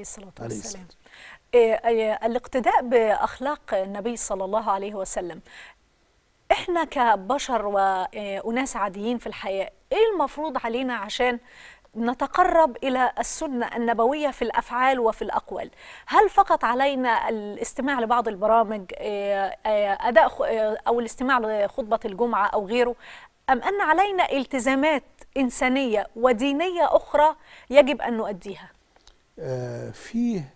الصلاة والسلام إيه، الاقتداء بأخلاق النبي صلى الله عليه وسلم احنا كبشر وأناس عاديين في الحياة ايه المفروض علينا عشان نتقرب إلى السنة النبوية في الأفعال وفي الأقوال هل فقط علينا الاستماع لبعض البرامج إيه، إيه، أداء أو الاستماع لخطبة الجمعة أو غيره أم أن علينا التزامات إنسانية ودينية أخرى يجب أن نؤديها آه، فيه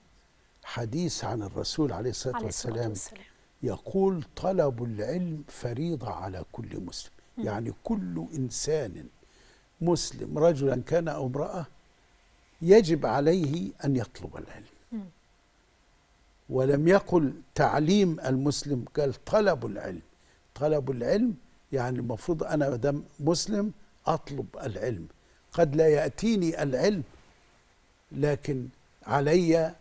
حديث عن الرسول عليه الصلاة, عليه الصلاة والسلام, والسلام يقول طلب العلم فريضة على كل مسلم م. يعني كل إنسان مسلم رجلا كان أو امرأة يجب عليه أن يطلب العلم م. ولم يقل تعليم المسلم قال طلب العلم طلب العلم يعني المفروض أنا دم مسلم أطلب العلم قد لا يأتيني العلم لكن علي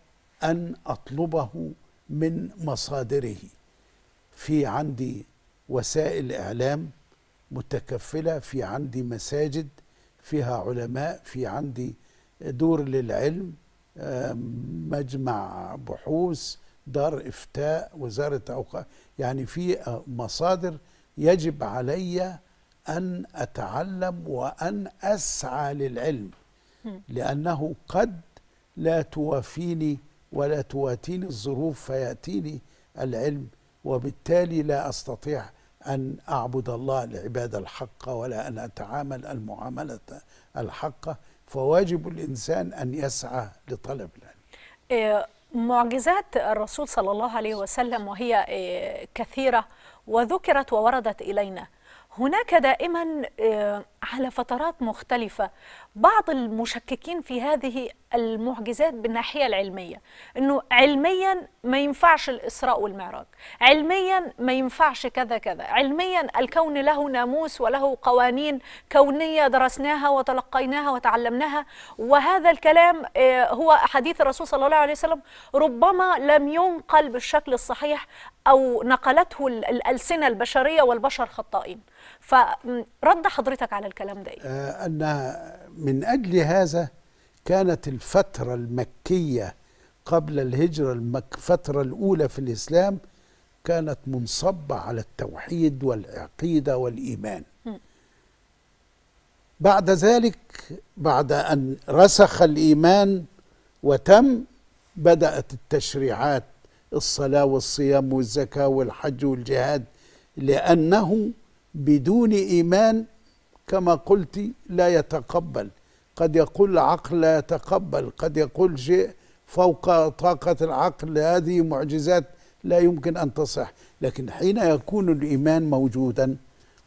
ان اطلبه من مصادره في عندي وسائل اعلام متكفله في عندي مساجد فيها علماء في عندي دور للعلم مجمع بحوث دار افتاء وزاره اوقاف يعني في آه، مصادر يجب علي ان اتعلم وان اسعى للعلم لأنه قد لا توافيني ولا تواتيني الظروف فيأتيني العلم وبالتالي لا أستطيع أن أعبد الله العبادة الحقة ولا أن أتعامل المعاملة الحقة فواجب الإنسان أن يسعى لطلب العلم إيه، معجزات الرسول صلى الله عليه وسلم وهي إيه، كثيرة وذكرت ووردت إلينا هناك دائما إيه، على فترات مختلفة بعض المشككين في هذه المعجزات بالناحية العلمية أنه علميا ما ينفعش الإسراء والمعراج علميا ما ينفعش كذا كذا علميا الكون له ناموس وله قوانين كونية درسناها وتلقيناها وتعلمناها وهذا الكلام آه، هو حديث الرسول صلى الله عليه وسلم ربما لم ينقل بالشكل الصحيح أو نقلته الألسنة البشرية والبشر خطائين فرد حضرتك على الكلام ده إيه؟ آه، ان من أجل هذا كانت الفترة المكية قبل الهجرة الفترة الأولى في الإسلام كانت منصبة على التوحيد والعقيدة والإيمان بعد ذلك بعد أن رسخ الإيمان وتم بدأت التشريعات الصلاة والصيام والزكاة والحج والجهاد لأنه بدون إيمان كما قلت لا يتقبل قد يقول العقل لا يتقبل قد يقول شيء فوق طاقة العقل هذه معجزات لا يمكن أن تصح لكن حين يكون الإيمان موجودا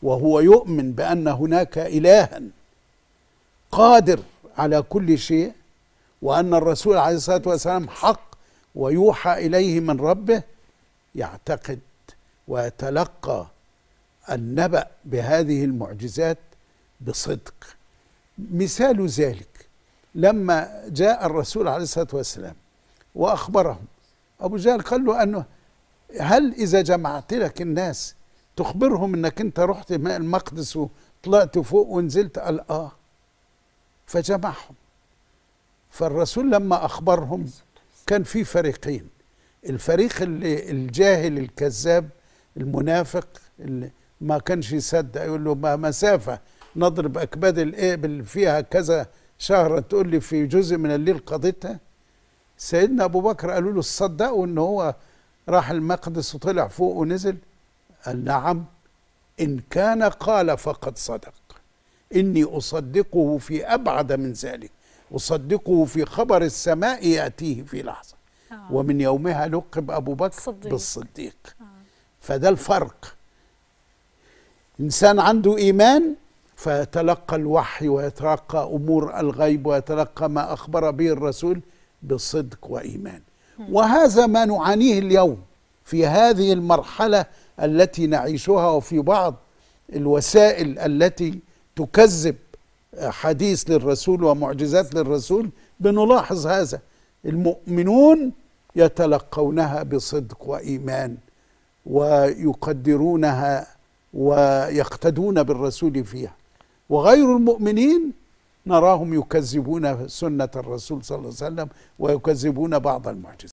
وهو يؤمن بأن هناك إلها قادر على كل شيء وأن الرسول عليه الصلاة والسلام حق ويوحى إليه من ربه يعتقد ويتلقى النبأ بهذه المعجزات بصدق مثال ذلك لما جاء الرسول عليه الصلاة والسلام وأخبرهم أبو جهل قال له أنه هل إذا جمعت لك الناس تخبرهم أنك أنت رحت ماء المقدس وطلعت فوق ونزلت قال آه فجمعهم فالرسول لما أخبرهم كان في فريقين الفريق اللي الجاهل الكذاب المنافق اللي ما كانش يصدق يقول له ما مسافة نضرب اكباد الابل فيها كذا شهر تقول لي في جزء من الليل قضيتها سيدنا ابو بكر قالوا له تصدقوا ان هو راح المقدس وطلع فوق ونزل قال نعم ان كان قال فقد صدق اني اصدقه في ابعد من ذلك اصدقه في خبر السماء ياتيه في لحظه آه. ومن يومها لقب ابو بكر الصديق. بالصديق آه. فده الفرق انسان عنده ايمان فيتلقى الوحي ويتلقى امور الغيب ويتلقى ما اخبر به الرسول بصدق وايمان وهذا ما نعانيه اليوم في هذه المرحله التي نعيشها وفي بعض الوسائل التي تكذب حديث للرسول ومعجزات للرسول بنلاحظ هذا المؤمنون يتلقونها بصدق وايمان ويقدرونها ويقتدون بالرسول فيها وغير المؤمنين نراهم يكذبون سنة الرسول صلى الله عليه وسلم ويكذبون بعض المعجزات